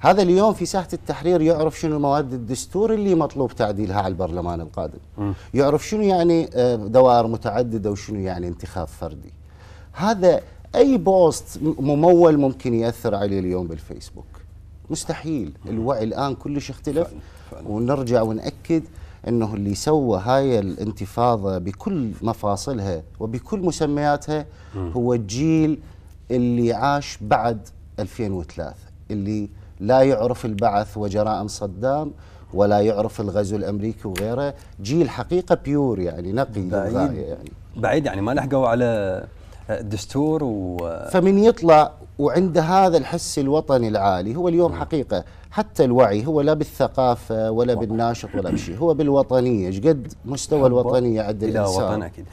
هذا اليوم في ساحة التحرير يعرف شنو مواد الدستور اللي مطلوب تعديلها على البرلمان القادم يعرف شنو يعني آه، دوائر متعددة وشنو يعني انتخاب فردي هذا أي بوست ممول ممكن يأثر عليه اليوم بالفيسبوك مستحيل الوعي الآن كلش اختلف ونرجع ونأكد أنه اللي سوى هاي الانتفاضة بكل مفاصلها وبكل مسمياتها هو الجيل اللي عاش بعد 2003 اللي لا يعرف البعث وجرائم صدام ولا يعرف الغزو الامريكي وغيره جيل حقيقه بيور يعني نقي بعيد يعني بعيد يعني ما لحقوا على الدستور و فمن يطلع وعنده هذا الحس الوطني العالي هو اليوم حقيقه حتى الوعي هو لا بالثقافه ولا بالناشط ولا بشيء هو بالوطنيه ايش قد مستوى الوطنيه عند الانسان وطن اكيد